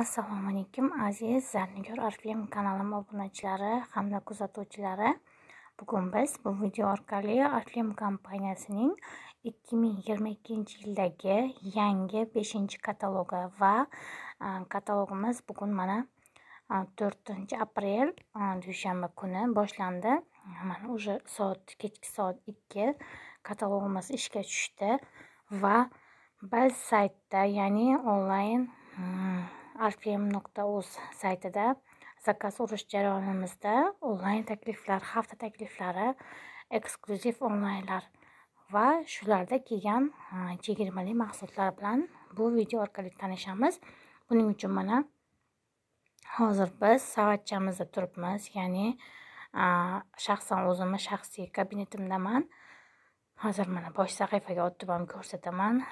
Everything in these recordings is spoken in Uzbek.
assalomu alaykum aziz zarnigor arflem kanalim obunachilari hamda kuzatuvchilari bugun biz bu video orqali arflem kompaniyasining 2022 yildagi yangi 5 katalogi va katalogimiz bugun mana 4 aprel dushanba kuni boshlandi mana уже soat kechki soat 2 katalogimiz ishga tushdi va biz saytda ya'ni onlayn hmm, rpm.uz saytida zakaz urish jarayonimizda onlayn takliflar hafta takliflari eksklyuziv onlaynlar va shularda kelgan chegirmali mahsulotlar bilan bu video orqali tanishamiz buning uchun mana hozir biz savatchamizda turibmiz ya'ni shaxsan o'zimni shaxsiy kabinetimdaman hozir mana bosh sahifaga o'tib ham ko'rsataman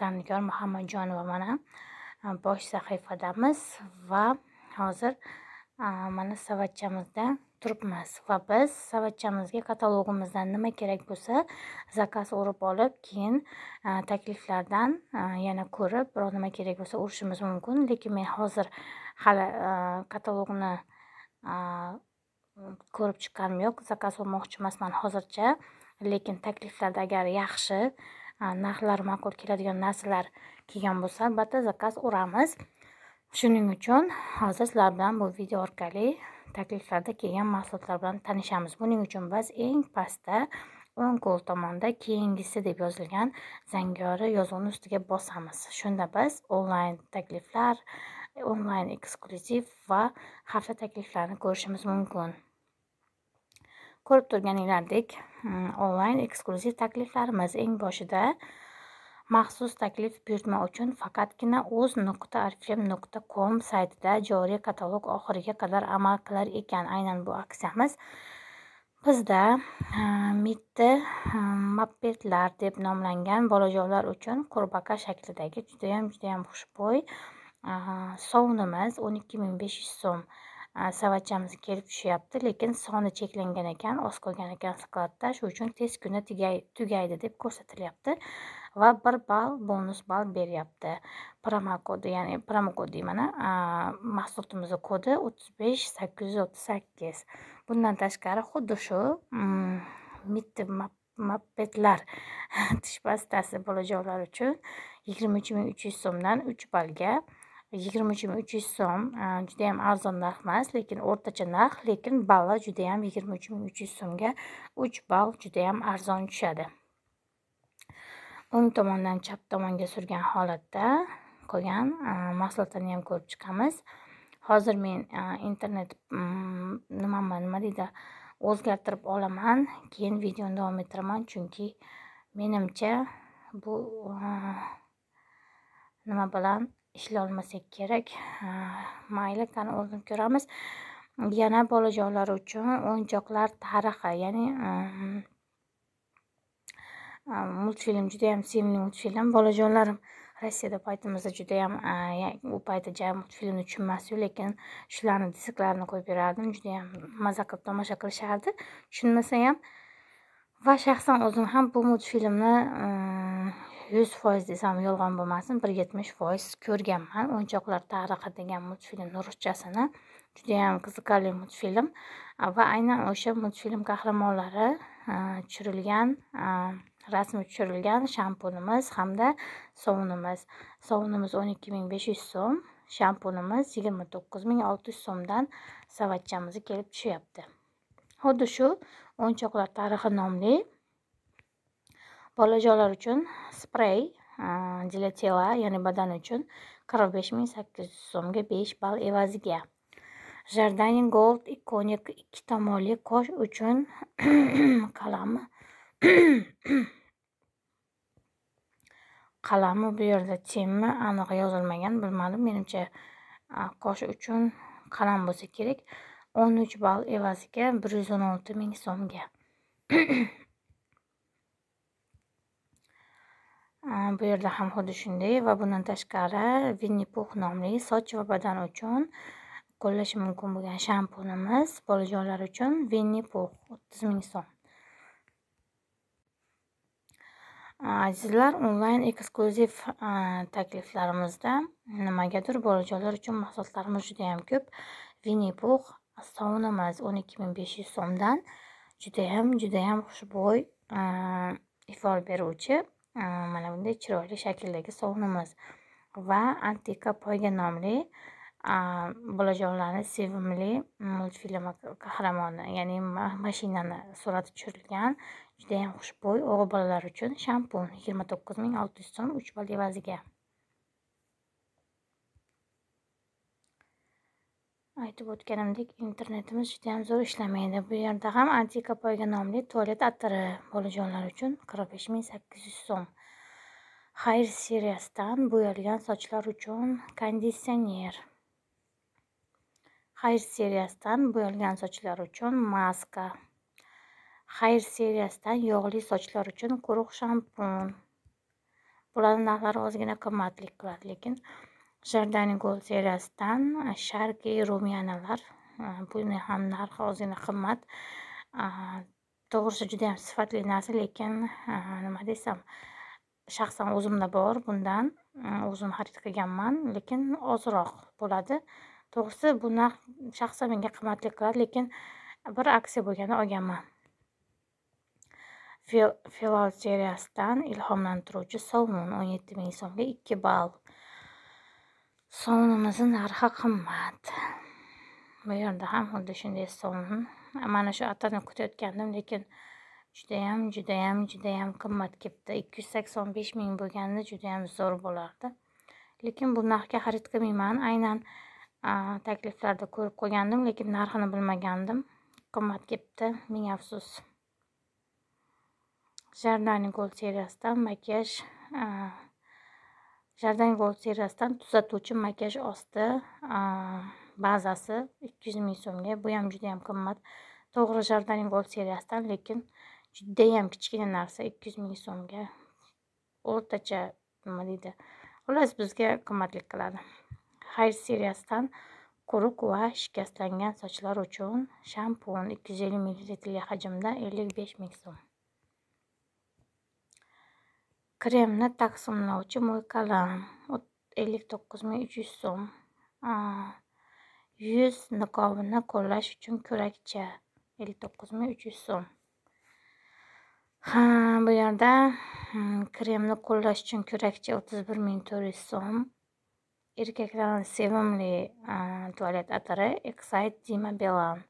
zarnigor muhammadjonova mana bosh sahifadamiz va hozir mana savatchamizda turibmiz va biz savatchamizga katalogimizdan nima kerak bo'lsa zakaz urib olib keyin takliflardan yana ko'rib biror nima kerak bo'lsa urishimiz mumkin lekin men hozir hali katalogni ko'rib chiqqanim yo'q zakaz olmoqchi emasman hozircha lekin takliflarda agar yaxshi narxlar ma'qul keladigan narsalar kelgan bo'lsa albatta zakaz uramiz shuning uchun hozir sizlar bilan bu video orqali takliflarda kelgan mahsulotlar bilan tanishamiz buning uchun biz eng pastda o'ng qo'l tomonda keyingisi deb yozilgan zangori yozuvni ustiga bosamiz shunda biz onlayn takliflar onlayn eksklyuziv va hafta takliflarini ko'rishimiz mumkin ko'rib turganinglardek mm, onlayn eksklyuziv takliflarimiz eng boshida maxsus taklif buyurtma uchun faqatgina o'z nuqta arfem nuqta com saytida joriy katalog oxiriga qadar amal qilar ekan aynan bu aksiyamiz bizda e, mitti e, mappetlar deb nomlangan bolajonlar uchun qurbaqa shaklidagi judayam judayam xushbo'y e, sovunimiz o'n ikki ming besh yuz so'm savatchamiz kelib tushyapti lekin soni cheklangan ekan oz qolgan ekan skladda shuning uchun tez kunda tugaydi deb ko'rsatilyapti va bir ball bonus ball beryapti promo kodi ya'ni promo kod deyman mahsulotimizni kodi o'ttiz besh sakkiz yuz o'ttiz sakkiz bundan tashqari xuddi shu mm, mitti mappetlar tish pastasi bolajonlar uchun yigirma uch ming uch yuz so'mdan uch ballga yigirma uch ming uch yuz so'm judayam arzon narx emas lekin o'rtacha narx lekin ballar judayam yigirma uch ming uch yuz so'mga uch ball judayam arzon tushadi o'ng tomondan chap tomonga surgan holatda qolgan mahsulotlarni ham ko'rib chiqamiz hozir men internet mm, nimaman nima deydi o'zgartirib olaman keyin videoni davom ettiraman chunki menimcha bu nima bilan ishlolmasak kerak mayli qani o'rganib ko'ramiz yana bolajonlar uchun o'yinchoqlar tarixi ya'ni multfilm juda yam sevimli multfilm bolajonlarim rossiyada paytimizda juda ham u paytda ja multfilmni tushunmasdiyu lekin shularni disklarini qo'yib yurardim yam maza qilib tomosha qilishardi tushunmasa ham va shaxsan o'zim ham bu multfilmni yuz foiz desam yolg'on bo'lmasin bir yetmish foiz ko'rganman o'yinchoqlar tarixi degan multfilmni ruschasini judayam qiziqarli multfilm va aynan o'sha multfilm qahramonlari tushirilgan rasmi tushirilgan shampunimiz hamda sovunimiz sovunimiz 12500 so'm shampunimiz 29600 so'mdan savatchamizga kelib tushyapti xuddi shu o'yinchoqlar tarixi nomli bolajonlar uchun sprey для ya'ni badan uchun 45800 so'mga 5 ball evaziga Jardani Gold Iconic ikki tomonli qosh uchun qalam qalami bu yerda temmi aniq yozilmagan bilmadim menimcha qoshi uchun qalam bo'lsa kerak o'n uch ball evaziga bir yuz o'n olti ming so'mga bu yerda ham xuddi shunday va bundan tashqari vinni Pooh nomli soch va badan uchun qo'llash mumkin bo'lgan shampunimiz bolajonlar uchun vinni Pooh o'ttiz ming so'm Azizlar, onlayn eksklyuziv takliflarimizda nimagadir bolajonlar uchun mahsulotlarimiz juda ham ko'p. Winnie Pooh astonimiz 12500 so'mdan juda ham juda ham xushbo'y ifor beruvchi mana bunday chiroyli shakldagi sovunimiz va antika poyga nomli bolajonlarni sevimli multfilmi qahramoni, ya'ni mashinani surati tushirilgan ham xushbo'y o'g'il bolalar uchun shampun 29600 so'm 3 ball evaziga aytib o'tganimdek internetimiz juda ham zo'r ishlamaydi bu yerda ham antika poyga nomli tualet atiri bolajonlar uchun 45800 so'm xayr seriyasidan bo'yalgan sochlar uchun konditsioner xayr seriyasidan bo'yalgan sochlar uchun maska Xayr seriyasidan yog'li sochlar uchun quruq shampun. Bular narxlari ozgina qimmatlik qiladi, lekin Jardani Gold seriyasidan Sharqiy rumiyanalar e, buni ham narxi ozgina qimmat. E, to'g'risi juda ham sifatli narsa, lekin e, nima desam, shaxsan o'zimda bor bundan. O'zim xarid qilganman, lekin ozroq bo'ladi. To'g'risi bu narx shaxsan menga qimmatlik qiladi, lekin bir aksiya bo'lganda olganman. Filol seriyasidan ilhomlantiruvchi sovun 17 ming so'mga 2 ball. Sovunimizning narxi qimmat. Bu yerda ham xuddi shunday sovun. Mana shu atani kutayotgandim, lekin juda ham, juda ham, juda ham qimmat ketdi. 285 ming bo'lganda juda ham zo'r bo'lardi. Lekin bu narxga xarid qilmayman. Aynan takliflarda ko'rib qo'ygandim, lekin narxini bilmagandim. Qimmat ketdi. Ming afsus. jarnani gold seriyasidan makiyaj jardan gold seriyasidan tuzatuvchi makiyaj osti bazasi 200 ming so'mga bu ham juda ham qimmat to'g'ri jardan gold seriyasidan lekin juda ham kichkina narsa 200 ming so'mga o'rtacha nima deydi xullas bizga qimmatlik qiladi hayr seriyasidan quruq va shikastlangan sochlar uchun shampun 250 ml hajmda 55 ming so'm kremni taqsimlovchi mo'ykalam ellik to'qqiz ming uch yuz so'm yuz niqobini qo'llash uchun kurakcha ellik to'qqiz ming uch yuz so'm ha bu yerda kremni qo'llash uchun kurakcha o'ttiz bir ming to'rt yuz so'm erkaklarni sevimli tualet atari excite dima belan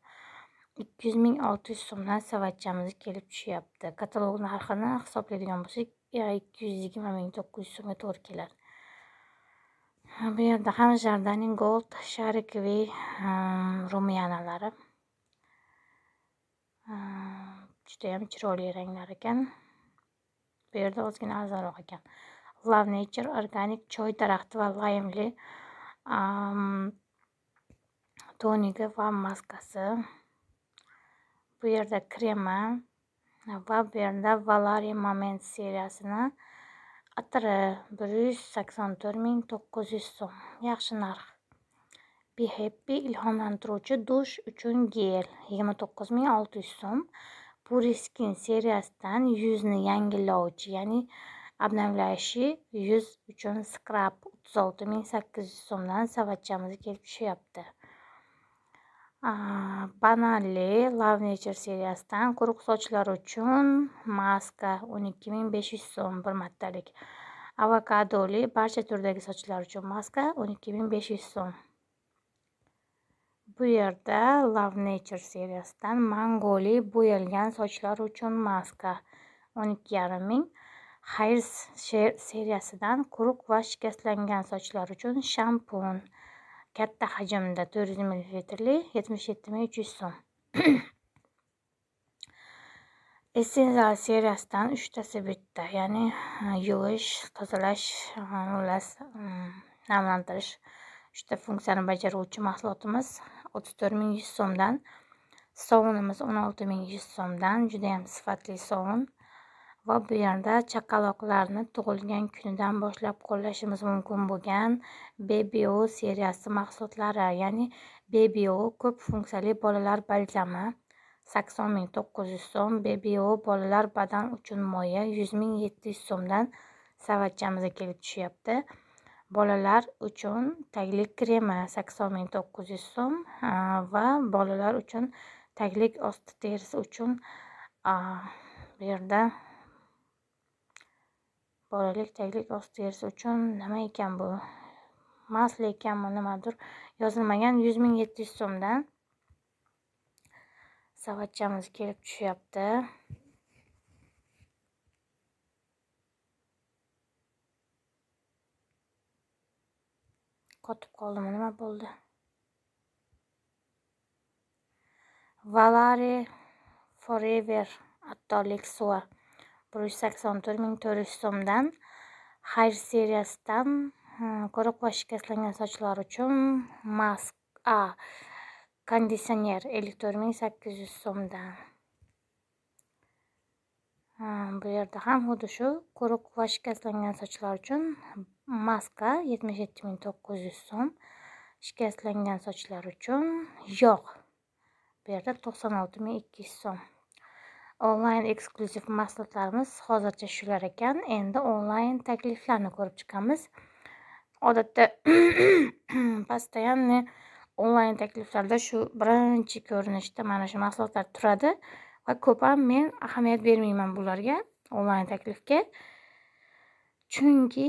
ikki yuz ming olti yuz so'mdan savatchamiz kelib tushyapti katalog narxini hisoblaydigan bo'lsak ya ikki yuz yigirma ming keladi bu yerda ham jardaning gold sharikvi rumiyanalari judayam chiroyli ranglar ekan bu yerda ozgina arzonroq ekan love nature organik choy daraxti va laymli tonigi va maskasi bu yerda krema Novabrində Valari Moment seriyasını atırı 184900 som. Yaxşı narx. Behappy ilhamlantiruvchi duş uchun gel 29600 som. Puriskin seriyasidan yuzni yangilovchi, ya'ni obnovlashi yuz uchun skrab 36800 so'mdan savatchamizga kelib tushyapti bananli lavnecher seriyasidan quruq sochlar uchun maska 12500 so'm bir martalik avokadoli barcha turdagi sochlar uchun maska 12500 so'm bu yerda lavnecher seriyasidan mangoli bo'yalgan sochlar uchun maska 12500 ming hayrs seriyasidan quruq va shikastlangan sochlar uchun shampun katta hajmda 400 ml 77 ming 300 so'm. Essensa seriyasidan 3 tasi bitta, ya'ni yuvish, tozalash, xullas, mm, namlantirish 3 ta funksiyani bajaruvchi mahsulotimiz 34100 so'mdan, sovunimiz 16100 so'mdan juda ham sifatli sovun. va bu yerda chaqaloqlarni tug'ilgan kunidan boshlab qo'llashimiz mumkin bo'lgan bbo seriyasi mahsulotlari ya'ni bbo ko'p funksiyali bolalar balzami sakson ming to'qqiz yuz so'm bbo bolalar badan uchun moya yuz ming yetti yuz so'mdan savatchamizga kelib tushyapti bolalar uchun taglik kremi sakson ming to'qqiz yuz so'm va bolalar uchun taglik osti terisi uchun bu yerda bolalik taglik osti yersi uchun nima ekan bu masli ekanmi nimadir yozilmagan yuz ming yetti yuz so'mdan savatchamiz kelib tushyapti qotib qoldimi nima bo'ldi valari forever attolik suva bir yuz sakson to'rt ming to'rt yuz so'mdan xayr seriyasidan quruq va shikastlangan sochlar uchun mask a konditsioner ellik to'rt ming sakkiz yuz so'mdan bu yerda ham xuddi shu quruq va shikastlangan sochlar uchun maska yetmish yetti ming to'qqiz yuz so'm shikastlangan sochlar uchun yo'q bu yerda to'qson olti ming ikki yuz so'm onlayn eksklyuziv mahsulotlarimiz hozircha shular ekan endi onlayn takliflarni ko'rib chiqamiz odatda постоянный onlayn takliflarda shu birinchi ko'rinishda mana shu mahsulotlar turadi va ko'p men ahamiyat bermayman bularga onlayn taklifga chunki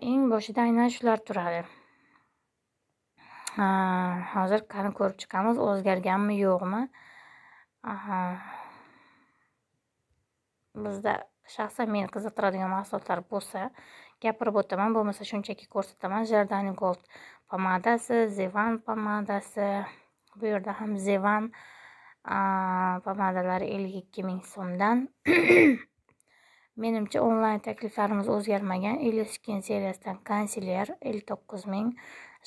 eng boshida aynan shular turadi hozir qani ko'rib chiqamiz o'zgarganmi yo'qmi aha bizda shaxsan men qiziqtiradigan mahsulotlar bo'lsa gapirib o'taman bo'lmasa shunchaki ko'rsataman jardani gold pomadasi zevan pomadasi bu yerda ham zevan pomadalari ellik ikki ming so'mdan menimcha onlayn takliflarimiz o'zgarmagan ili skin seriyasidan konsiler ellik to'qqiz ming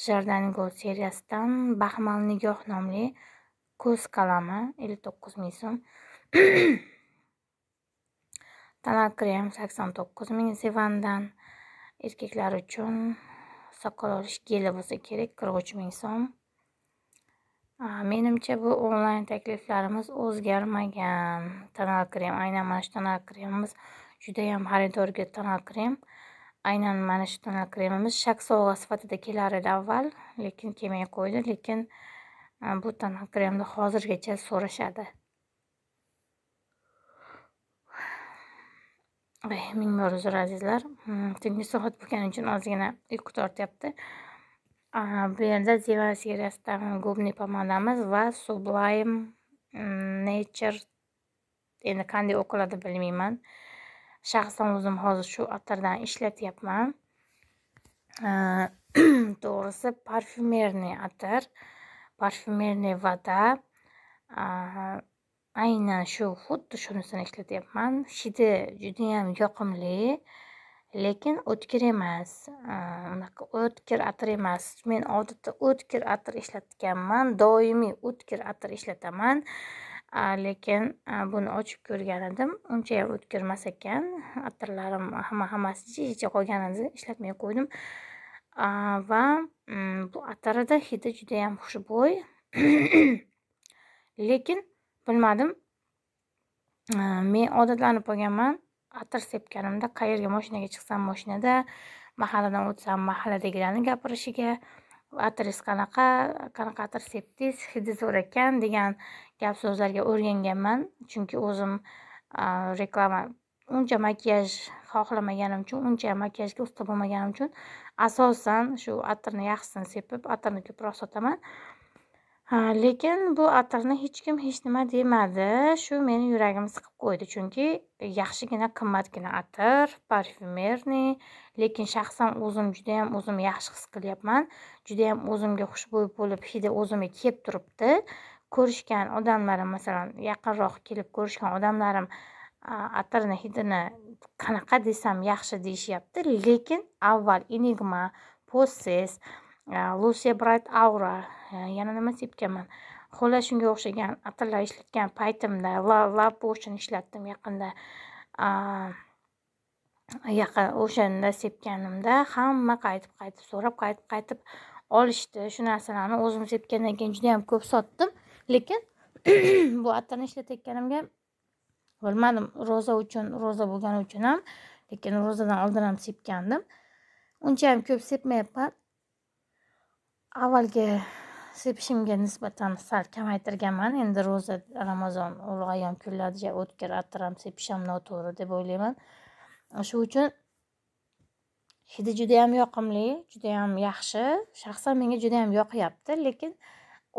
jardani gold seriyasidan baxmal nigoh nomli ko'z qalami ellik to'qqiz ming so'm Tonal krem 89 ming sevandan. Erkaklar uchun soqol olish geli bo'lsa kerak 43 ming so'm. Menimcha bu onlayn takliflarimiz o'zgarmagan. Tonal krem, aynan mana shu tonal kremimiz juda ham xaridorga tonal krem. Aynan mana shu tonal kremimiz shak sovg'a sifatida kelar edi avval, lekin kelmay qo'ydi, lekin bu tonal kremni hozirgacha so'rashadi. Ay, ming bor uzr azizlar. Hmm, Tungi soat bo'lgani uchun ozgina uyqu tortyapti. Bu yerda Ziva seriyasidan gubni pomadamiz va Sublime mm, Nature endi qanday o'qiladi bilmayman. Shaxsan o'zim hozir shu atirdan ishlatyapman. To'g'risi parfumerniy atir, parfumerniy voda. aynan shu xuddi shunisini ishlatyapman hidi judayam yoqimli lekin o'tkir emas unaqa o'tkir atir emas men odatda o'tkir atir ishlatganman doimiy o'tkir atir ishlataman lekin buni ochib ko'rgan edim unchayam o'tkir emas ekan atirlarim hamma hammasi jijicha qolganini ishlatmay qo'ydim va mm, bu atirida hidi judayam xushbo'y lekin bilmadim men odatlanib qolganman atir sepganimda qayerga moshinaga chiqsam moshinada mahalladan o'tsam mahalladagilarni gapirishiga atringiz qanaqa qanaqa atir sepdingiz hidi zo'r ekan degan gap so'zlarga o'rganganman chunki o'zim reklama uncha makiyaj xohlamaganim uchun uncha makiyajga usta bo'lmaganim uchun asosan shu atirni yaxshisini sepib atirni ko'proq sotaman Ha, lekin bu atirni hech kim hech nima demadi. Shu meni yuragim siqib qo'ydi, chunki yaxshigina qimmatgina atir, parfyumerniy, lekin shaxsan o'zim juda ham o'zim yaxshi his qilyapman. Juda ham o'zimga xushbo'y bo'lib hidi o'zimga kelib turibdi. Ko'rishgan odamlarim, masalan, yaqinroq kelib ko'rishgan odamlarim atirni hidini qanaqa desam yaxshi deyishyapti lekin avval enigma possess lucia bright aura yana nima sepganman xullas shunga o'xshagan atirlar ishlatgan paytimda lab potion ishlatdim yaqinda yaqin o'shanda sepganimda hamma qaytib qaytib so'rab qaytib qaytib olishdi shu narsalarni o'zim sepgandan keyin juda yam ko'p sotdim lekin bu atirni ishlatayotganimga bilmadim ro'za uchun ro'za bo'lgani uchun ham lekin ro'zadan oldin ham sepgandim uncha ham ko'p sepmayapman avvalgi sepishimga nisbatan sal kamaytirganman endi ro'za ramazon ayyom kunlarida o'tkir attiram sepish ham noto'g'ri deb o'ylayman shu uchun hidi judayam yoqimli judayam yaxshi shaxsan menga judayam yoqyapti lekin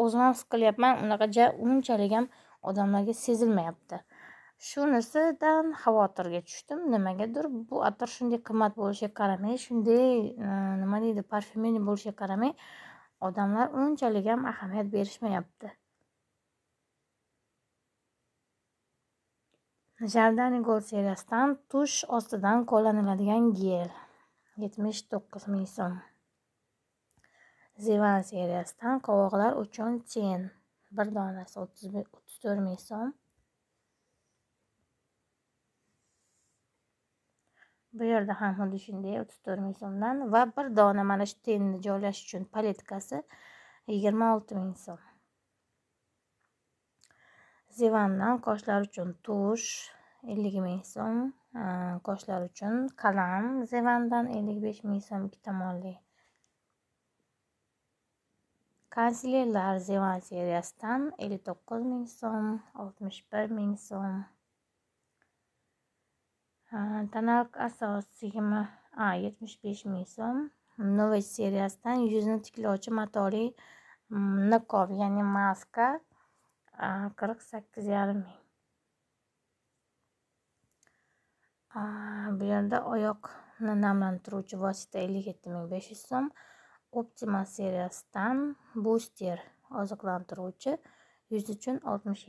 o'zim ham his qilyapman unaqaja unchalik ham odamlarga sezilmayapti shunisidan xavotirga tushdim nimagadir bu atir shunday qimmat bo'lishiga qaramay shunday nima deydi parfyumeri bo'lishiga qaramay odamlar unchalik ham ahamiyat berishmayapti jardani gol seriyasidan tush ostidan qo'llaniladigan gel yetmish to'qqiz ming so'm zivan seriyasidan qovoqlar uchun ten bir donasi o'ttiz to'rt ming so'm bu yerda ham xuddi shunday o'ttiz to'rt ming so'mdan va bir dona mana shu tenni joylash uchun paletkasi yigirma olti ming so'm divandan qoshlar uchun tush ellik ming so'm qoshlar uchun qalam zevandan ellik besh ming so'm ikki tomonli kanselerlar zevan seriyasidan ellik to'qqiz ming so'm oltmish bir ming so'm tonalka asosiymi a yetmish besh ming so'm новый seriyasidan yuzni tiklovchi matoli niqob ya'ni maska qirq sakkiz yarim ming bu yerda oyoqni namlantiruvchi vosita ellik yetti ming besh yuz so'm optima seriyasidan buster oziqlantiruvchi yuz uchun oltmish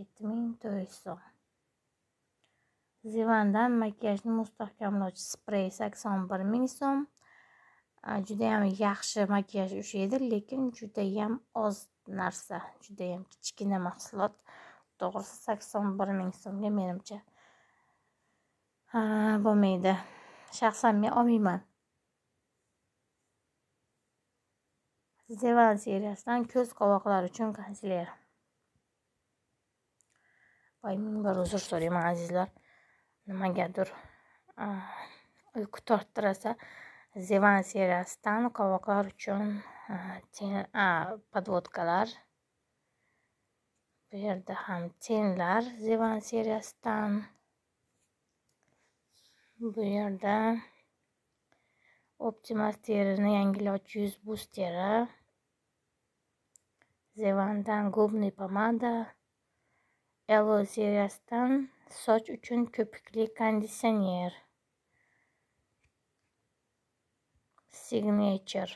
so'm Zivandan makyajni mustahkamlovchi sprey 81 ming so'm ham yaxshi makiyaj o'xshaydi lekin juda ham oz narsa juda ham kichkina mahsulot to'g'risi 81 ming so'mga menimcha ha, bo'lmaydi shaxsan men olmayman zevan seriyasidan ko'z qovoqlari uchun konsiler voy ming bir uzr so'rayman azizlar nimagadir uyqu torttirasa zevan seriyasidan qovoqlar uchun podvodkalar bu yerda ham tenlar zevan seriyasidan bu yerda optimas terini yangilovchi yuz buz teri zevandan губный pomada elo seriyasidan soch uchun ko'pikli konditsioner signature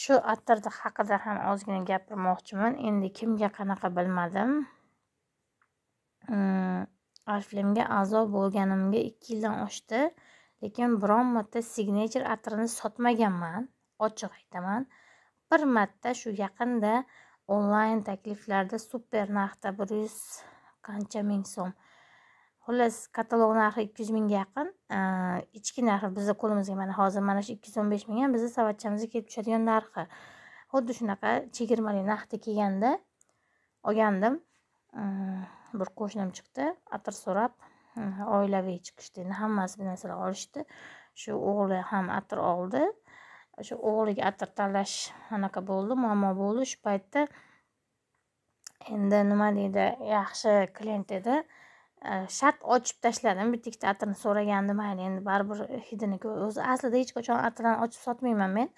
shu atir haqida ham ozgina gapirmoqchiman endi kimga qanaqa bilmadim mm, arflemga a'zo bo'lganimga ikki yildan oshdi lekin biron marta signature atrini sotmaganman ochiq aytaman bir marta shu yaqinda onlayn takliflarda super narxda bir yuz qancha ming so'm xullas katalog narxi ikki yuz mingga yaqin ichki narxi bizni qo'limizga mana hozir mana shu ikki yuz o'n besh ming ham bizni savatchamizga kelib tushadigan narxi xuddi shunaqa chegirmali narxda kelganda olgandim bir qo'shnim chiqdi atir so'rab oilaviy chiqishdi endi hammasi bir narsalar olishdi shu o'g'li ham atir oldi o'sha o'g'liga atir tanlash anaqa bo'ldi muammo bo'ldi shu paytda endi nima deydi yaxshi klient edi shart ochib tashladim bitta ikkita atirni so'ragandi mayli endi baribir hidini o'zi aslida hech qachon atirni ochib sotmayman men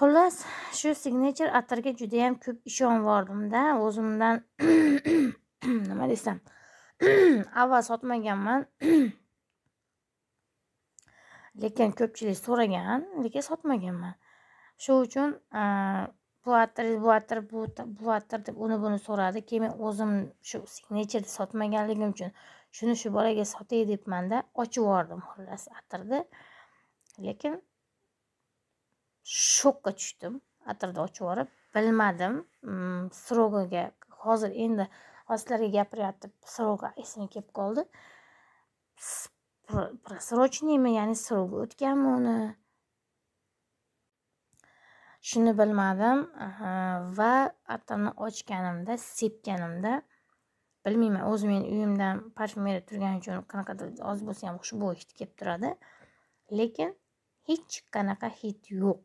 xullas shu signature atirga judayam ko'p ishonvordim-da, o'zimdan nima desam avval sotmaganman lekin ko'pchilik so'ragan lekin sotmaganman shu uchun buyoqdir buyoqdir bu buyoqdir deb uni buni so'radi keyin men o'zim shu signacherni sotmaganligim uchun shuni shu bolaga sotay debmanda ochib yubordim xullas atirni lekin shokka tushdim atirni ochib yuborib bilmadim mm, srogaga hozir endi hozir gapiryapti срока esimga kelib qoldi просрочныйmi ya'ni срогi o'tganmi uni shuni bilmadim va artani ochganimda sepganimda bilmayman o'zi meni uyimdan parfymeriya turgani uchun qanaqadir oz bo'lsa ham xushbo'y hid kelib turadi lekin hech qanaqa hid yo'q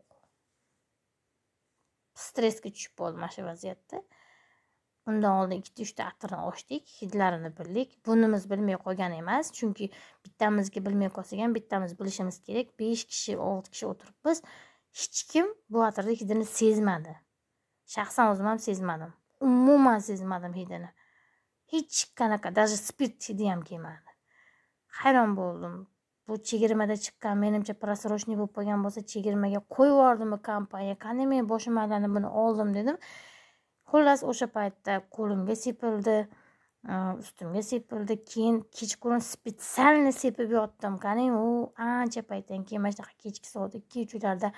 stressga tushib qoldim mana shu vaziyatda undan oldin ikkita uchta atirni ochdik hidlarini bildik bunimiz bilmay qolgan emas chunki bittamizga bilmay qolsak ham bittamiz bilishimiz kerak besh kishi olti kishi o'tiribmiz hech kim bu atirda hidini sezmadi shaxsan o'zim ham sezmadim umuman sezmadim hidini hech qanaqa даже spirt hidi ham kelmadi hayron bo'ldim bu chegirmada chiqqan menimcha просрочный bo'lib qolgan bo'lsa chegirmaga qo'yib yubordimi kompaniya qani men boshim aylanib buni oldim dedim xullas o'sha paytda qo'limga sepildi ustimga sepildi keyin kechqurun специально sepib yotdim qarang u ancha paytdan keyin mana shunaqa kechki soat ikki uchlarda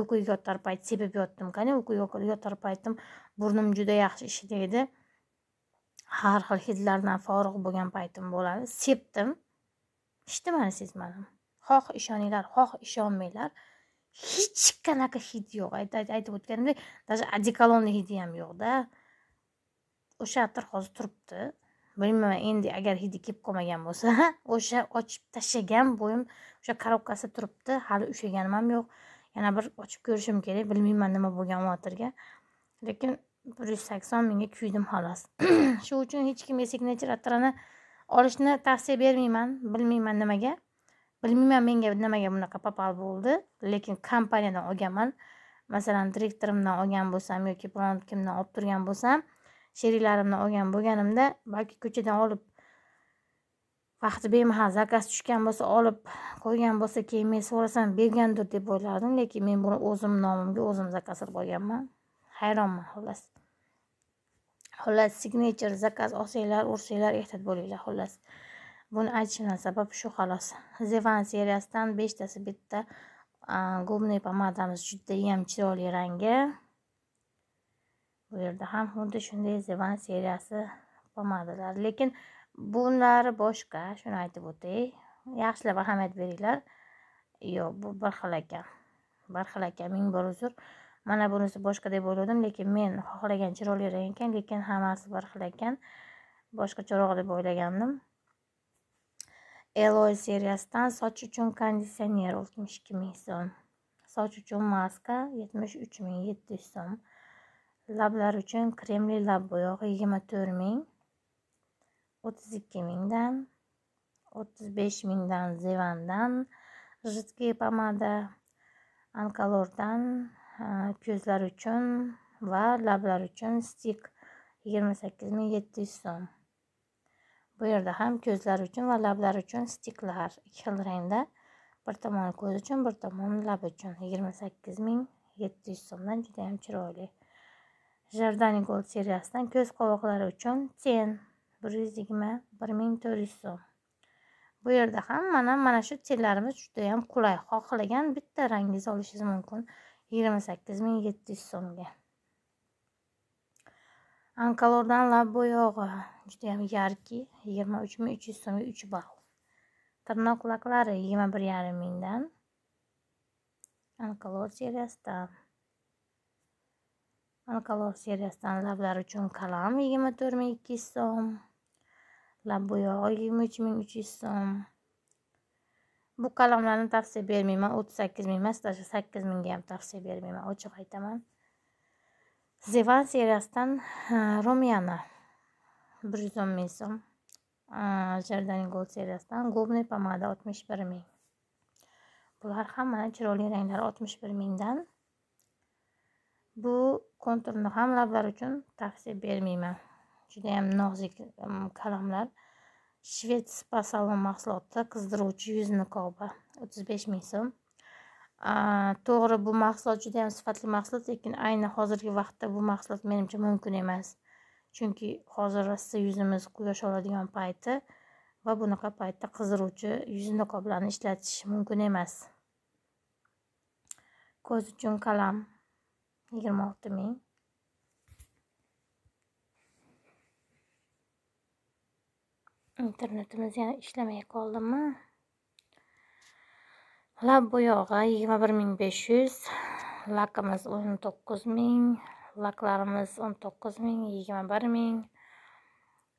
uyquga yotar payt sepib yotdim qarang uyquga yotar paytim burnim juda yaxshi ishlaydi har xil hidlardan forig' bo'lgan paytim bo'ladi sepdim hechnimani sezmadim xoh ishoninglar xoh ishonmanglar hech qanaqa hid yo'q aytib o'tganimdek даже одеколонный hidi ham yo'qda o'sha atir hozir turibdi bilmayman endi agar hidi kelib qolmagan bo'lsa o'sha ochib tashlagan bo'yim o'sha korobkasi turibdi hali ushlaganim ham yo'q yana bir ochib ko'rishim kerak bilmayman nima bo'lgan u atirga lekin bir yuz sakson mingga kuydim xolos shu uchun hech kimga signature atirini olishni tavsiya bermayman bilmayman nimaga bilmayman menga nimaga bunaqa papal bo'ldi lekin kompaniyadan olganman masalan direktorimdan olgan bo'lsam yoki biron kimdan olib turgan bo'lsam sheriklarimdan olgan bo'lganimda balki ko'chadan olib vaqti bemahal zakaz tushgan bo'lsa olib qo'ygan bo'lsa keyin men so'rasam bergandir deb o'ylardim lekin men buni o'zim nomimga o'zim zakaz qilib olganman hayronman xullas xullas signature zakaz olsanglar ursanglar ehtiyot bo'linglar xullas buni aytishimdan sababi shu xolos zevan seriyasidan beshtasi bitta губный pomadamiz judayam chiroyli rangi bu yerda ham xuddi shunday zevan seriyasi pomadalar lekin bunlari boshqa shuni aytib o'tay yaxshilab ahamiyat beringlar yo'q bu bir xil ekan bir xil ekan ming bor uzr mana bunisi boshqa deb o'yladim lekin men xohlagan chiroyliroq ekan lekin hammasi bir xil ekan boshqacharoq deb o'ylagandim Eloy seriyasidan soch uchun konditsioner ming so'm. Soch uchun maska yuz so'm. Lablar uchun kremli lab bo'yog'i 24 ming, 32 mingdan, 35 mingdan Zevandan, жидкий pomada, Ankalordan ko'zlar uchun va lablar uchun stik 28700 so'm. Bu yerda ham ko'zlar uchun va lablar uchun stiklar ikki xil rangda, bir tomoni ko'z uchun, bir tomoni lab uchun 28700 so'mdan juda ham chiroyli. jardani gold seriyasidan ko'z qovoqlari uchun ten 120 so'm bu yerda ham mana mana shu tellarimiz ham qulay xohlagan bitta rangingizni olishingiz mumkin 28700 so'mga Ankalordan lab bo'yog'i ham yarki 23300 so'mga 3 ball tirnoq laklari yigirma mingdan Ankalor seriyasidan Alkalor seriyasidan lablar uchun kalam 24200 so'm. Lab bo'yog'i 23300 so'm. Bu qalamlarni tavsiya bermayman. 38000 emas, даже 8000 ga ham tavsiya bermayman, ochiq aytaman. Zevan seriyasidan Romiana 110 ming so'm. Jardani Gold seriyasidan Gobne pomada 61 ming. Bular ham mana chiroyli ranglar 61 mingdan. Bu konturni ham lablar uchun tavsiya bermayman judayam nozik qalamlar shved spa salon mahsuloti qizdiruvchi yuz niqobi o'ttiz besh ming so'm to'g'ri bu mahsulot juda yam sifatli mahsulot lekin ayni hozirgi vaqtda bu mahsulot menimcha mumkin emas chunki hozir rossiya yuzimiz quyosh oladigan payti va bunaqa paytda qizdiruvchi yuz niqoblarni ishlatish mumkin emas ko'z uchun qalam yigirma olti ming internetimiz yana ishlamay qoldimi lab bo'yog'i yigirma bir ming besh yuz lakimiz o'n to'qqiz ming laklarimiz o'n to'qqiz ming yigirma bir ming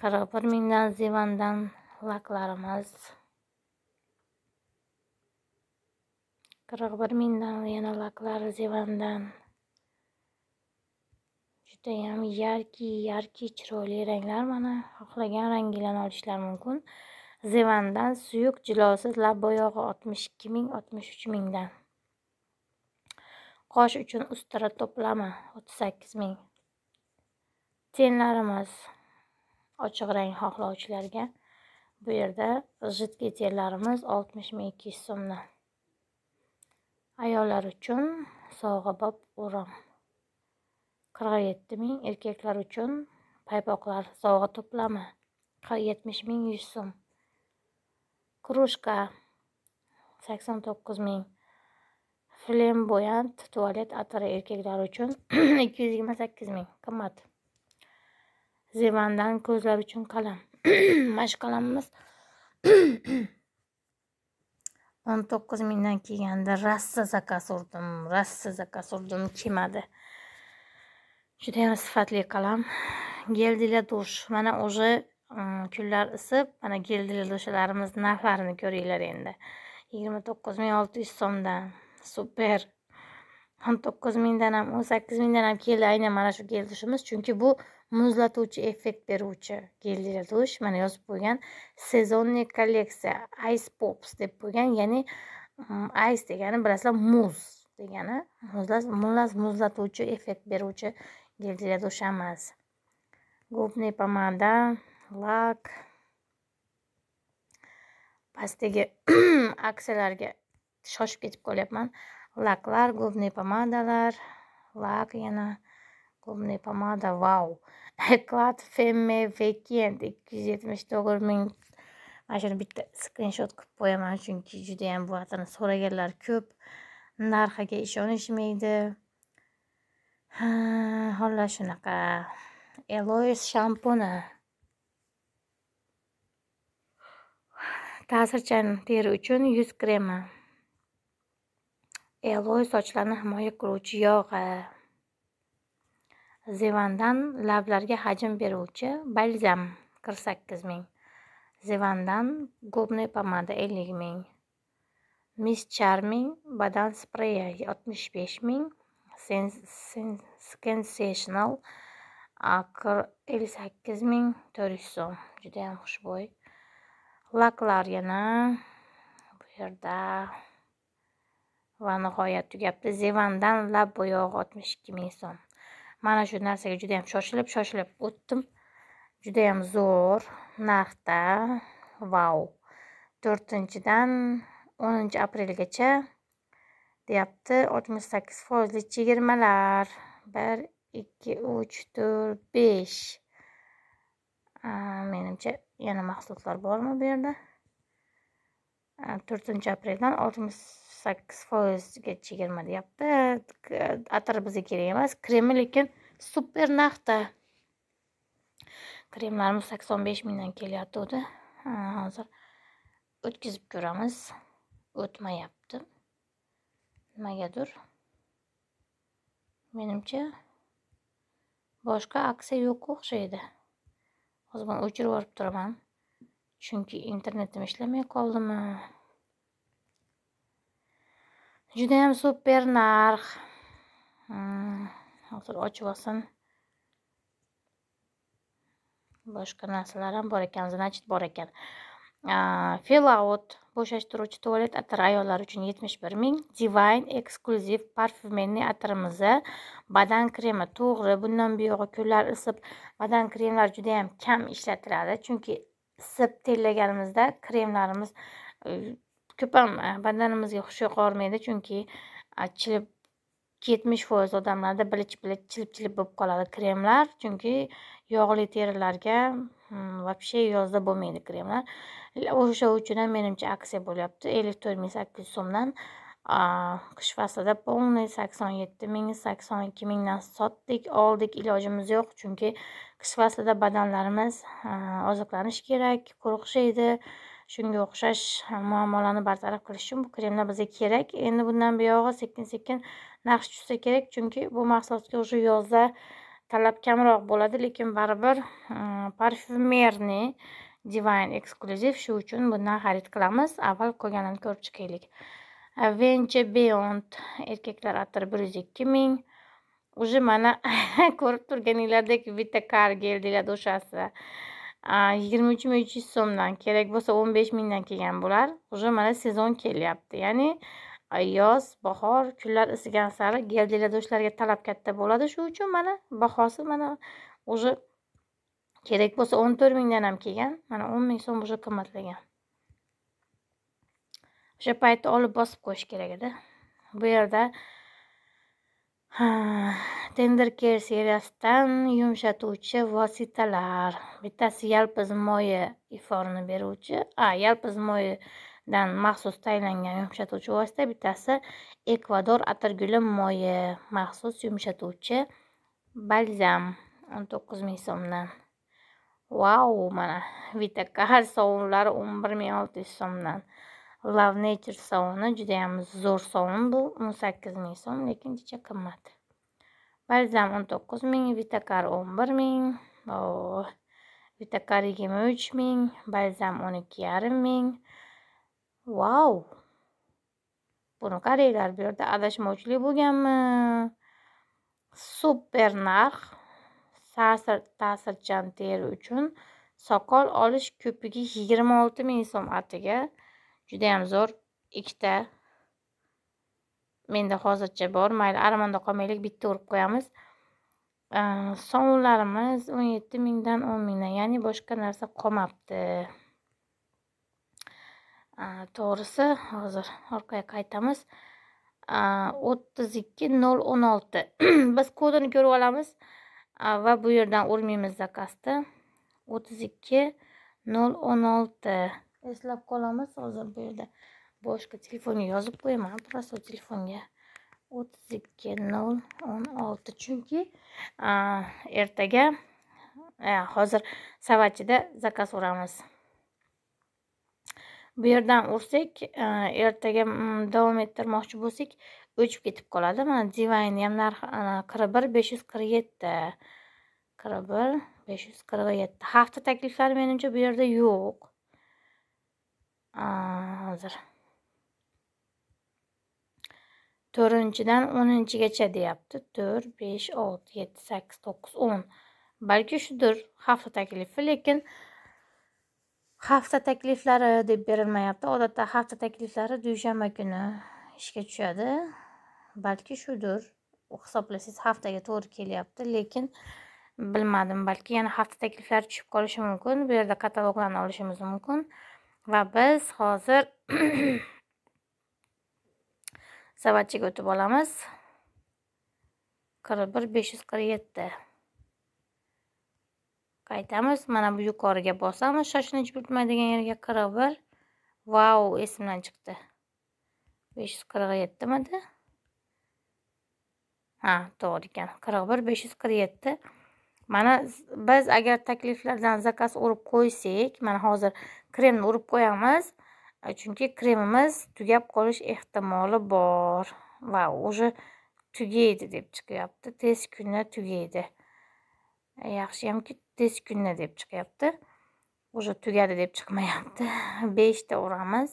qirq bir mingdan laklarimiz qirq bir mingdan yana laklar zivandan judayam yarki yarki chiroyli ranglar mana xohlagan rangingizdan olishlar mumkin zevandan suyuq jilosiz lab bo'yog'i oltmish ikki ming oltmish uch mingdan qosh uchun ustira to'plama o'ttiz sakkiz ming tenlarimiz ochiq rang xohlovchilarga bu yerda jidkiy tenlarimiz oltmish ming ikki yuz so'mdan ayollar uchun bob o'ram 47 ming erkaklar uchun paypoqlar sovg'a to'plami 70 ming 100 so'm krushka 89 to'qqiz ming flemboyant tualet atari erkaklar uchun 228 ming qimmat zevandan ko'zlar uchun qalam mashq qalamimiz o'n to'qqiz mingdan kelgandi rossa zakaz urdim rossa zakaz urdim kelmadi judayam sifatli qalam gel для dush mana уже mm, kunlar isib mana gel для dushalarimiz narxlarini ko'ringlar endi yigirma to'qqiz ming olti yuz so'mdan super o'n to'qqiz mingdan ham o'n sakkiz mingdan ham keldi aynan mana shu gel dushimiz chunki bu muzlatuvchi effekt beruvchi gel для dush mana yozib qo'ygan sezonniy kolleksiya ice pops deb qo'ygan ya'ni mm, ice degani bilasizlar muz degani muzlatuvchi effekt beruvchi гель для душа масс. dos Губные помада, лак, Пастыги aksiyalarga shoshib ketib qolyapman laklar губные pomadalar lak yana губные pomada вау. клад femme векен. ikki 000. yetmish to'qqiz ming mana shuni bitta skrinshot qilib qo'yaman chunki judayam bu so'raganlar ko'p narxiga ishonishmaydi Ah, ha xo'lla shunaqa elois shampuni ta'sirchan teri uchun yuz kremi eloy sochlarni himoya qiluvchi yog'i zevandan lablarga hajm beruvchi balzam qirq sakkiz ming zevandan губный pomada ellik ming miss charming badan spreyi oltmish besh ming sensational ellik 58400 so'm. Juda ham xushbo'y laklar yana bu yerda va nihoyat tugabdi zevandan lab bo'yog'i 62000 so'm mana shu narsaga juda ham shoshilib shoshilib o'tdim Juda ham zo'r narxda vau 4-dan 10 aprelgacha deyapti oltmish sakkiz foizli chegirmalar bir ikki uch to'rt besh menimcha yana mahsulotlar bormi bu yerda to'rtinchi apreldan oltmish sakkiz foizga chegirma deyapti atir bizga kerak emas kremi lekin super narxda kremlarimiz sakson besh mingdan kelayotgandi hozir o'tkazib ko'ramiz o'tmayapti nimagadir menimcha boshqa aksiya yo'qqa o'xshaydi hozir buni o'chirib yuborib turaman chunki internetim ishlamay qoldimi judayam super narx hmm, hozir ochib olsin boshqa narsalar ham bor ekan значит bor ekan felout bo'shashtiruvchi tualet atiri ayollar uchun yetmish bir ming divine eksklyuziv parfumenniy atirimizi badan kremi to'g'ri bundan buyog'i kunlar isib badan kremlar judayam kam ishlatiladi chunki isib terlaganimizda kremlarimiz e, ko'p ham e, badanimizga xush yoqavermaydi chunki e, chilib yetmish foiz odamlarda bilich bilich chilib chilib bo'lib qoladi kremlar chunki yog'li terilarga hmm, вообще yozda bo'lmaydi kremlar o'sha uchun ham menimcha aksiya bo'lyapti ellik to'rt ming sakkiz yuz so'mdan qish faslida полный sakson yetti ming sakson ikki mingdan sotdik oldik ilojimiz yo'q chunki qish faslida badanlarimiz oziqlanish kerak quruqshaydi shunga o'xshash muammolarni bartaraf qilish uchun bu kremlar bizga kerak endi bundan buyog'i sekin sekin narx tushsa kerak chunki bu mahsulotga уже yozda talab kamroq bo'ladi lekin baribir parfyumerniy divine eksklyuziv shu uchun bundan xarid qilamiz avval qolganini ko'rib chiqaylik venche beyond erkaklar atir bir yuz ikki ming уже mana ko'rib turganinglardek bitta kargel deyiladi o'shasi yigirma uch ming uch yuz so'mdan kerak bo'lsa o'n besh mingdan kelgan bular уже mana sezon kelyapti ya'ni yoz bahor kunlar isigan sari geldiladoshlarga talab katta bo'ladi shu uchun mana bahosi mana уже kerak bo'lsa o'n to'rt mingdan ham kelgan mana o'n ming so'm уже qimmatlagan o'sha paytda olib bosib qo'yish kerak edi bu yerda tender care seriyasidan yumshatuvchi vositalar bittasi yalpiz moyi iforini beruvchi a yalpiz moyidan maxsus tayinlangan yumshatuvchi vosita bittasi ekvador atirguli moyi maxsus yumshatuvchi balzam o'n to'qqiz ming so'mdan vau mana vitaka sovunlari o'n bir ming olti yuz so'mdan love nature sovuni judayam zo'r sovun bu o'n sakkiz ming so'm lekin juda qimmat balzam o'n to'qqiz ming vitakar o'n bir ming vitakar yigirma uch ming balzam o'n ikki yarim ming vau buni qaranglar bu yerda adashmovchilik bo'lganmi super narx ta'sir ta'sirchan teri uchun soqol olish ko'pigi yigirma olti ming so'm atiga judayam zo'r ikkita menda hozircha bor mayli armonda qolmaylik bitta urib qo'yamiz sovunlarimiz o'n yetti mingdan o'n mingdan ya'ni boshqa narsa qolmabdi to'g'risi hozir orqaga qaytamiz o'ttiz ikki nol o'n olti biz kodini ko'rib olamiz va bu yerdan o'rmaymiz zakazni 32 ikki eslab qolamiz hozir bu yerda boshqa telefonga yozib qo'yaman просто telefonga 32 ikki chunki ertaga hozir savatchida zakaz uramiz bu yerdan ursak ertaga davom ettirmoqchi bo'lsak o'chib ketib qoladi mana divaynni ham narxi ana qirq bir besh yuz qirq yetti qirq bir besh yuz qirq yetti hafta takliflari menimcha bu yerda yo'q hozir to'rtinchidan o'ninchigacha deyapti to'rt besh olti yetti sakkiz to'qqiz o'n balki shudir hafta taklifi lekin hafta takliflari deb berilmayapti odatda hafta takliflari dushanba kuni ishga tushadi balki shudir hisoblasangiz haftaga to'g'ri kelyapti lekin bilmadim balki yana hafta takliflari tushib qolishi mumkin bu yerda kataloglarni olishimiz mumkin va biz hozir savatchiga o'tib olamiz qirq bir besh yuz qirq yetti qaytamiz mana bu yuqoriga bosamiz shoshilinch bitmaydigan yerga qirq bir vau esimdan chiqdi besh yuz qirq yettimidi ha to'g'ri ekan qirq bir besh yuz qirq yetti mana biz agar takliflardan zakaz urib qo'ysak mana hozir kremni urib qo'yamiz e, chunki kremimiz tugab qolish ehtimoli bor va уже tugaydi deb chiqyapti tez kunda tugaydi e, yaxshiyamki tez kunda deb chiqyapti уже tugadi deb chiqmayapti beshta uramiz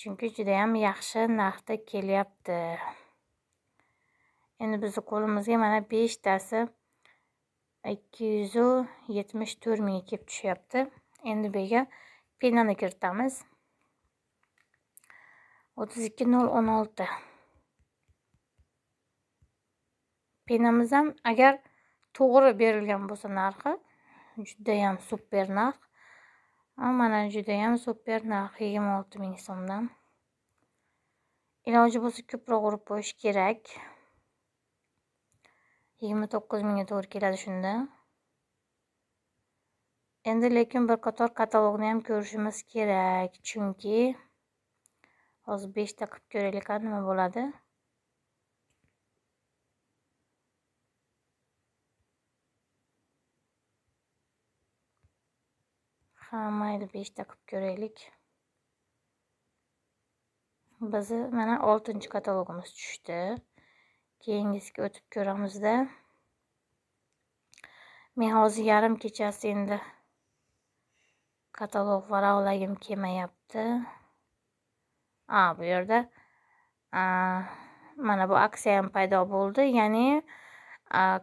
chunki judayam yaxshi narxda kelyapti endi bizni qo'limizga mana beshtasi ikki yuzu yetmish to'rt mingga kelib tushyapti endi bu yerga penani kiritamiz o'ttiz ikki nol o'n olti penamiz ham agar to'g'ri berilgan bo'lsa narxi judayam super narx mana judayam super narx yigirma olti ming so'mdan iloji bo'lsa ko'proq urib qo'yish kerak yigirma to'qqiz mingga to'g'ri keladi shunda endi lekin bir qator katalogni ham ko'rishimiz kerak chunki hozir beshta qilib ko'raylik nima bo'ladi ha mayli beshta qilib ko'raylik bizni mana oltinchi katalogimiz tushdi keyingisiga o'tib ko'ramizda men hozir yarim kechasi endi katalog varaqlagim kelmayapti a bu yerda mana bu aksiya ham paydo bo'ldi ya'ni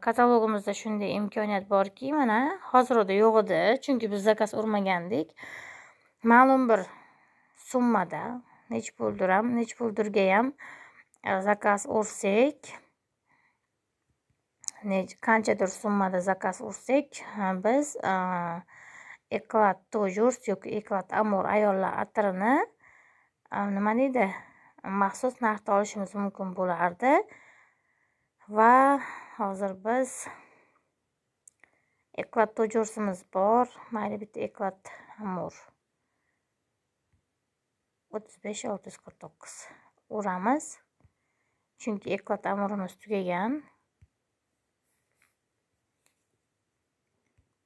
katalogimizda shunday imkoniyat borki mana hozirda yo'q edi chunki biz zakaz urmagandik ma'lum bir summada nechi pul duram nechi pul ham zakaz ursak necha qanchadir summada zakaz ursak biz eklat tojurs yoki eklat amur ayollar atirini nima deydi maxsus narxda olishimiz mumkin bo'lardi va hozir biz eklat tojursimiz bor mayli bitta eklat amur o'ttiz besh olti yuz qirq to'qqiz uramiz chunki eklat amirimiz tugagan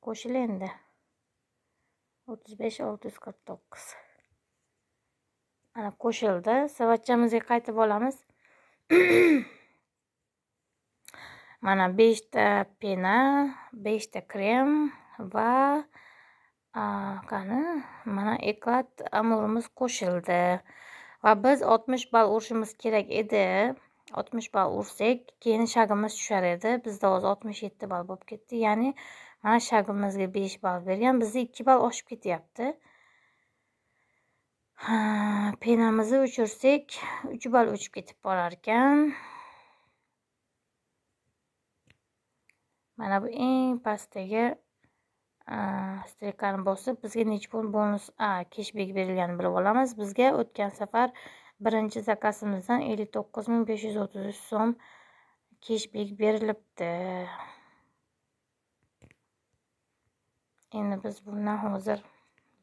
qo'shil endi o'ttiz besh olti yuz qirq to'qqiz ana qo'shildi savachchamizga qaytib olamiz mana beshta pena beshta krem va qani mana eklat amurimiz qo'shildi va biz 60 ball urishimiz kerak edi 60 ball ursak keyin shagimiz tushar edi bizda hozir 67 bal ball bo'lib ketdi ya'ni mana shagimizga 5 ball bergan bizda 2 ball oshib ketyapti Ha, penamizni o'chirsak 3 ball o'chib ketib borar ekan mana bu eng pastdagi strekani bosib bizga nechta pul bonus a keshbek berilganini bilib olamiz bizga o'tgan safar birinchi zakazimizdan ellik to'qqiz ming besh yuz o'ttiz uch so'm keshbek berilibdi endi biz bundan hozir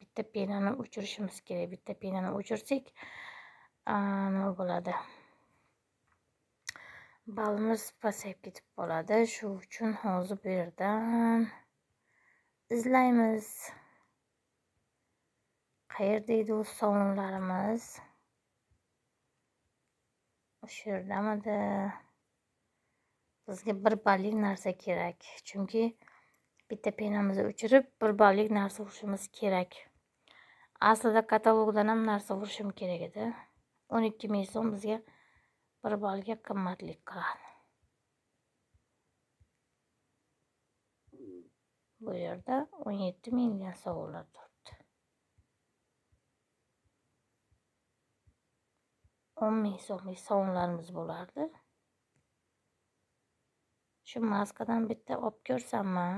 bitta penani o'chirishimiz kerak bitta penani o'chirsak nima bo'ladi balimiz pasayib ketib qoladi shu uchun hozir bu yerdan izlaymiz qayerda edi u sovunlarimiz o'sha bizga bir ballik narsa kerak chunki bitta penamizni o'chirib bir ballik narsa urishimiz kerak aslida katalogdan ham narsa urishim kerak edi o'n ikki ming so'm bizga bir balga qimmatlik qiladi bu yerda o'n yetti mingdan sovuriladi o'n bulardı. Şu maskadan bo'lardi shu maskadan bitta olib ko'rsammi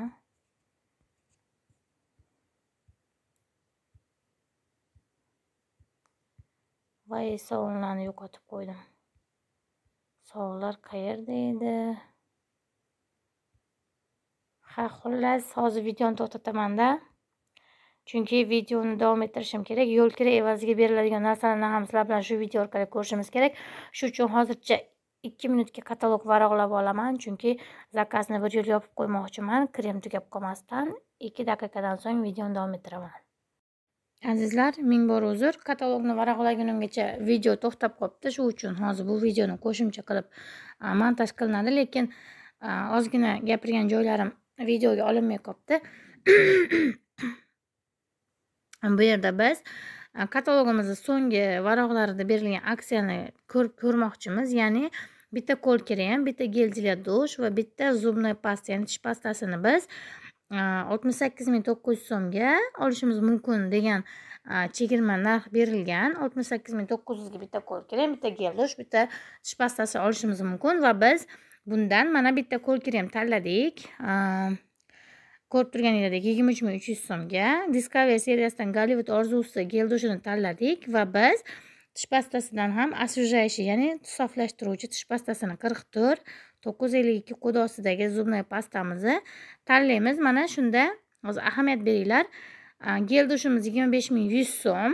voy yok yo'qotib qo'ydim sovunlar qayerda edi ha xullas hozir videoni to'xtataman da chunki videoni davom ettirishim kerak yo'l kira evaziga beriladigan narsalarni ham sizlar bilan shu video orqali ko'rishimiz kerak shu uchun hozircha ikki minutga katalog varaqlab olaman chunki zakazni bir yo'l yopib qo'ymoqchiman krem tugab qolmasdan ikki daqiqadan so'ng videoni davom ettiraman azizlar ming bor uzr katalogni varaqlagunimgacha video to'xtab qolibdi shu uchun hozir bu videoni qo'shimcha qilib montaj qilinadi lekin ozgina gapirgan joylarim videoga olinmay qolibdi bu yerda biz e, katalogimizni so'nggi varoqlarida berilgan aksiyani ko'rib ko'rmoqchimiz ya'ni bitta qo'l krem bitta gel для dush va bitta зубной pasta ya'ni tish pastasini biz e, oltmish sakkiz ming to'qqiz yuz so'mga olishimiz mumkin degan e, chegirma narx berilgan oltmish sakkiz ming to'qqiz yuzga bitta qo'l krem bitta gel dush bitta tish pastasi olishimiz mumkin va biz bundan mana bitta qo'l krem tanladik ko'rib turganinglardek yigirma uch ming uch yuz so'mga discovery seriyasidan gollivud orzusi geldushini tanladik va biz tish pastasidan ham освежающий ya'ni soflashtiruvchi tish pastasini qirq to'rt to'qqiz ellik ikki ostidagi зубной pastamizni tanlaymiz mana shunda hozir ahamiyat beringlar gel dushimiz yigirma besh ming yuz so'm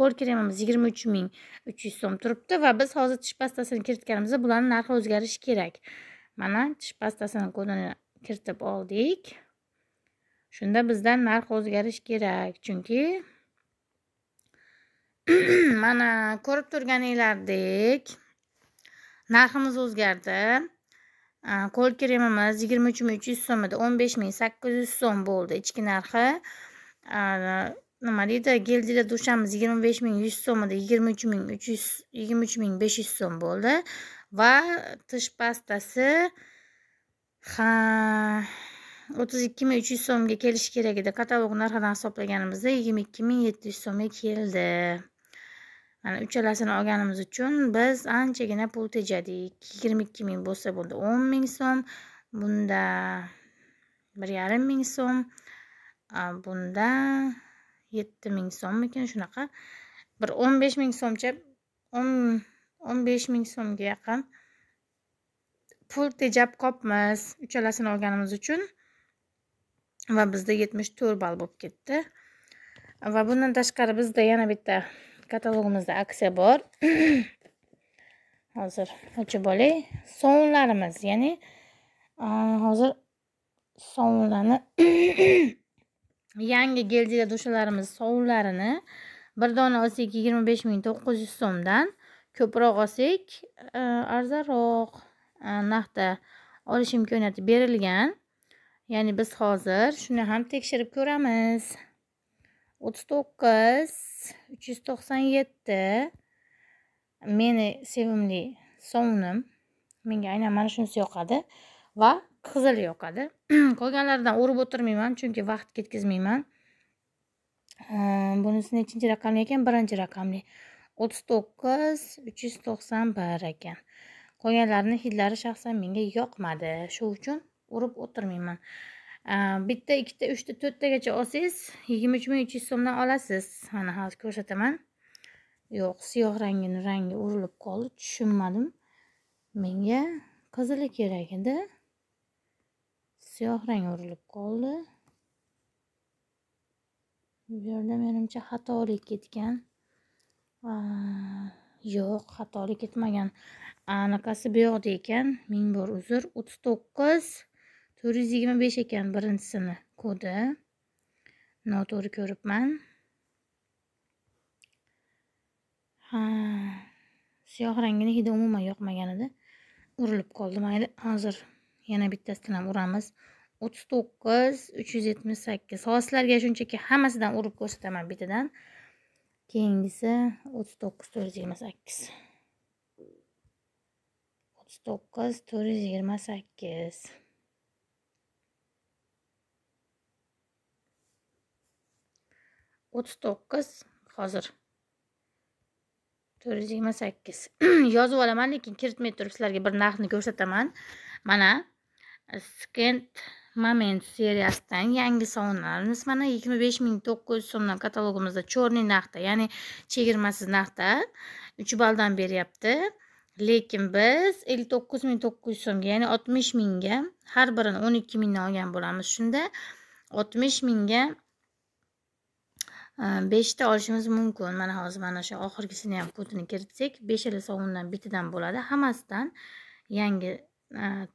ko'l kremimiz yigirma uch ming uch yuz so'm turibdi va biz hozir tish pastasini kiritganimizda bularni narxi o'zgarishi kerak mana tish pastasini kodini kiritib oldik shunda bizdan narx o'zgarish kerak chunki mana ko'rib turganinglardek narximiz o'zgardi qo'l kremimiz yigirma uch ming uch yuz o'n besh ming sakkiz yuz so'm bo'ldi ichki narxi nima deydi geldida dushamiz yigirma besh ming yuz so'mida yigirma uch ming uch yuz yigirma uch ming besh yuz so'm bo'ldi va tish pastasi ha o'ttiz ikki ming uch yuz so'mga kelishi kerak edi katalog narxidan hisoblaganimizda yigirma ikki ming yetti yuz so'mga keldi mana uchalasini olganimiz uchun biz anchagina pul tejadik yigirma ikki ming bo'lsa bo'ldi o'n ming so'm bunda bir yarim ming so'm bunda yetti ming ekan, shunaqa bir o'n besh ming so'mcha o'n o'n besh ming so'mga yaqin pul tejab qolibmiz uchalasini olganimiz uchun va bizda yetmish to'rt ball bo'lib ketdi va bundan tashqari bizda yana bitta katalogimizda aksiya bor hozir ochib olay sovunlarimiz ya'ni hozir sovunlarni yangi geldiya dushalarimiz sovunlarini bir dona olsak yigirma besh ming to'qqiz yuz so'mdan ko'proq olsak arzonroq naqta э, olish imkoniyati berilgan ya'ni biz hozir shuni ham tekshirib ko'ramiz o'ttiz to'qqiz uch yuz to'qson yetti meni sevimli sovunim menga aynan mana shunisi yoqadi va qizil yoqadi qolganlaridan o'rib o'tirmayman chunki vaqt ketkazmayman bunisi nechinchi raqamli ekan birinchi raqamli o'ttiz to'qqiz uch yuz to'qson bir ekan qolganlarini hidlari shaxsan menga yoqmadi shu uchun urib o'tirmayman bitta ikkita uchta to'rttagacha olsangiz yigirma uch ming uch yuz so'mdan olasiz mana hozir ko'rsataman yo'q siyoh rangini rangi urilib qoldi tushunmadim menga qizili kerak edi siyoh rang urilib qoldi bu yerda menimcha xatolik ketgan yo'q xatolik ketmagan anaqasi bu yoqda ekan ming bor uzr o'ttiz to'qqiz to'rt yuz yigirma besh ekan birinchisini kodi noto'g'ri ko'ribman ha siyoh rangini hidi umuman yoqmagan edi urilib qoldi mayli hozir yana bittasidan ham uramiz o'ttiz to'qqiz uch yuz yetmish sakkiz hozir sizlarga shunchaki hammasidan urib ko'rsataman betidan keyingisi o'ttiz to'qqiz to'rt yuz yigirma sakkiz 39 428 39 hozir 428 yozib olaman lekin kiritmay turib sizlarga bir narxni ko'rsataman mana skent moment seriyasidan yangi sovunlar mana yigirma besh ming to'qqiz yuz so'mdan katalogimizda черный narxda ya'ni chegirmasiz narxda uch baldan beryapti lekin biz ellik to'qqiz ming to'qqiz yuz so'mga ya'ni oltmish mingga har birini o'n ikki mingdan olgan bo'lamiz shunda oltmish mingga beshta olishimiz mumkin mana hozir mana shu oxirgisini ham kodini kiritsak beshalasi sovundan bitidan bo'ladi hammasidan yangi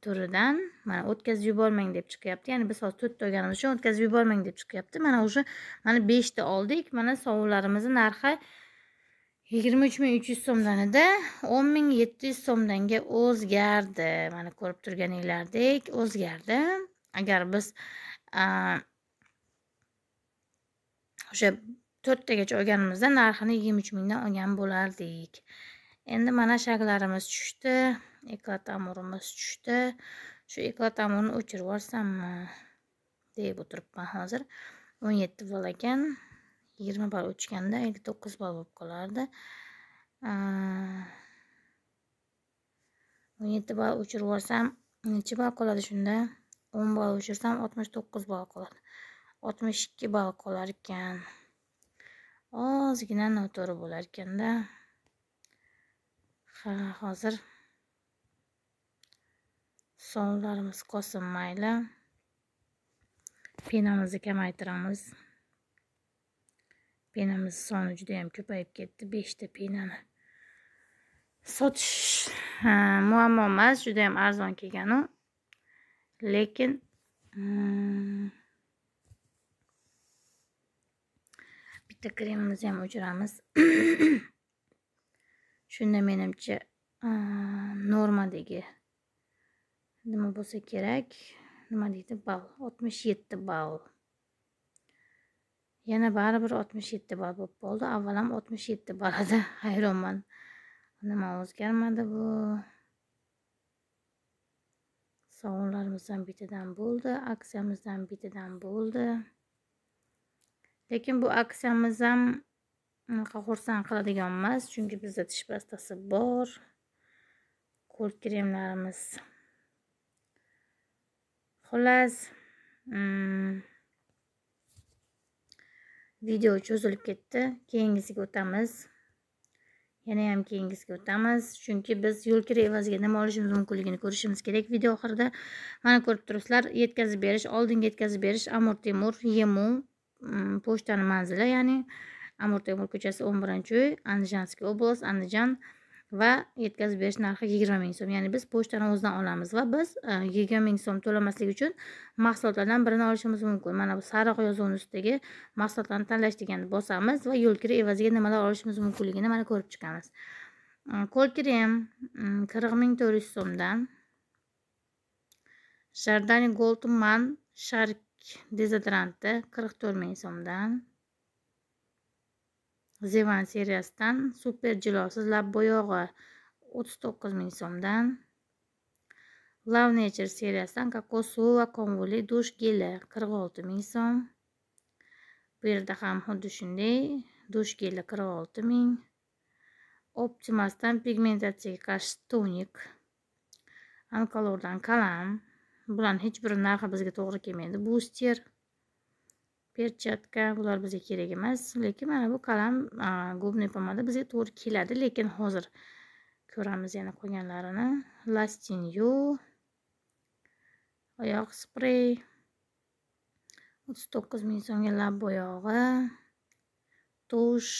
turidan mana o'tkazib yubormang deb chiqyapti ya'ni biz hozir to'rtta olganimiz uchun o'tkazib yubormang deb chiqyapti mana o'sha mana beshta oldik mana sovunlarimizni narxi 23.300 so'mdan edi 10.700 so'mdanida so'mdanga o'zgardi mana ko'rib turganinglardek o'zgardi agar biz o'sha to'rttagacha olganimizda narxini yigirma uch mingdan olgan bo'lardik endi mana shaklarimiz tushdi eklotamurimiz tushdi shu eklotamurni o'chirib yuborsammi deb o'tiribman hozir o'n yetti bol ekan 20 bal o'tganda 59 bal bo'lib qolardi. 17 bal o'chirib olsam nechi bal qoladi shunda? 10 bal o'chirsam 69 bal qoladi. 62 bal qolar ekan. Ozgina noto'g'ri bo'lar ekanda. Ha, hozir sonlarimiz qolsin mayli. Penamizni kamaytiramiz. penamiz soni juda yam ko'payib ketdi de peynamı. sotish muammo emas juda yam arzon kelganu lekin hmm, bitta kremimizni ham o'chiramiz shunda menimcha normadagi nima bo'lsa kerak nima deydi ball 67 bal. ball yana baribir oltmish yetti ball bo'lib qoldi avvalam oltmish yetti ball edi hayronman nima o'zgarmadi bu sovunlarimizdan bittadan bo'ldi aksiyamizdan bittadan bo'ldi lekin bu aksiyamiz ham unaqa xursand qiladigan emas chunki bizda tish pastasi bor qo'l kremlarimiz xullas hmm, video cho'zilib ketdi keyingisiga o'tamiz yana ham keyingisiga o'tamiz chunki biz yo'lkira evaziga nima olishimiz mumkinligini ko'rishimiz kerak video oxirida mana ko'rib turibsizlar yetkazib berish oldinga yetkazib berish amur temur yemu mm, pochtani manzili ya'ni amur temur ko'chasi o'n birinchi uy andijanskiy oblast andijan va yetkazib berish narxi yigirma ming so'm ya'ni biz pochtani o'zidan olamiz va biz e, yigirma ming so'm to'lamaslik uchun mahsulotlardan birini olishimiz mumkin mana bu sariq yozuvni ustidagi mahsulotlarni tanlash deganni bosamiz va yo'l kiri evaziga nimalar olishimiz mumkinligini mana ko'rib chiqamiz qo'l mm, krem mm, qirq ming to'rt yuz so'mdan shardani goldman shark dezodoranti qirq to'rt ming so'mdan zevan seriyasidan super jilosiz lab bo'yog'i 39 ming so'mdan love nature seriyasidan kokos suvi va konvuli dush geli 46 ming so'm bu yerda ham xuddi shunday dush geli 46 ming optimasdan pigmentatsiyaga qarshi tonik alkalordan kalam. bularni hech bir narxi bizga to'g'ri kelmaydi Booster perchatka bular bizga kerak emas lekin mana bu qalam губный pomada bizga to'g'ri keladi lekin hozir ko'ramiz yana qolganlarini lastin yu oyoq sprey o'ttiz to'qqiz ming so'mga lab bo'yog'i tush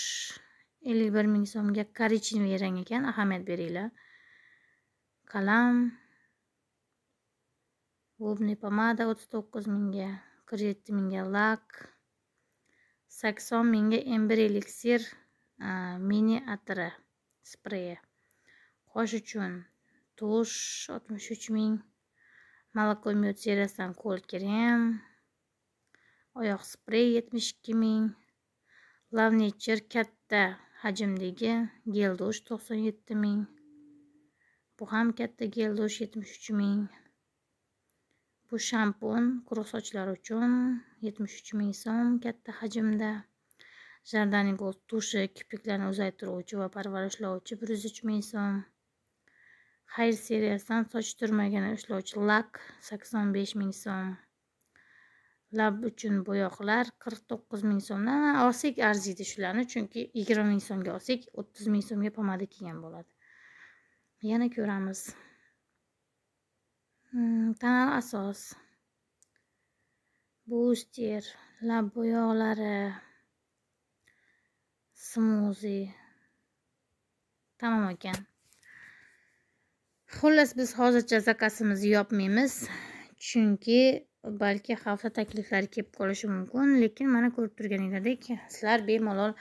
ellik bir ming so'mga korechniy rang ekan ahamiyat beringlar qalam губный pomada o'ttiz to'qqiz mingga 47 mingga lak 80 mingga ember eliksir mini atri spreyi qosh uchun tush 63 ming molako mod seriyasidan qo'l krem oyoq spreyi 72 ming lavnecher katta hajmdagi gel dush 97 ming bu ham katta gel dush 73 ming bu shampun quruq sochlar uchun 73 ming so'm katta hajmda Jardani Gold tushi kipriklarni uzaytiruvchi va parvarishlovchi 103 ming so'm Hayr seriyasidan soch turmagini ushlovchi lak 85 ming so'm lab uchun bo'yoqlar 49 ming so'mdan olsak arziydi shularni chunki 20 ming so'mga olsak 30 ming so'mga pomada kelgan bo'ladi yana ko'ramiz tanal asos buster lab bo'yoqlari smuzi tamom ekan xullas biz hozircha zakazimizni yopmaymiz chunki balki hafta takliflari kelib qolishi mumkin lekin mana ko'rib turganingizdek sizlar bemalol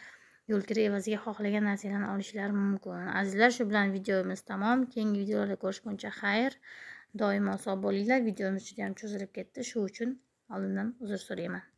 yo'l kira evaziga xohlagan narsanglarni olishlari mumkin azizlar shu bilan videomiz tamom keyingi videolarda ko'rishguncha xayr doimo sog' bo'linglar videomiz judayam cho'zilib ketdi shu uchun oldindan uzr so'rayman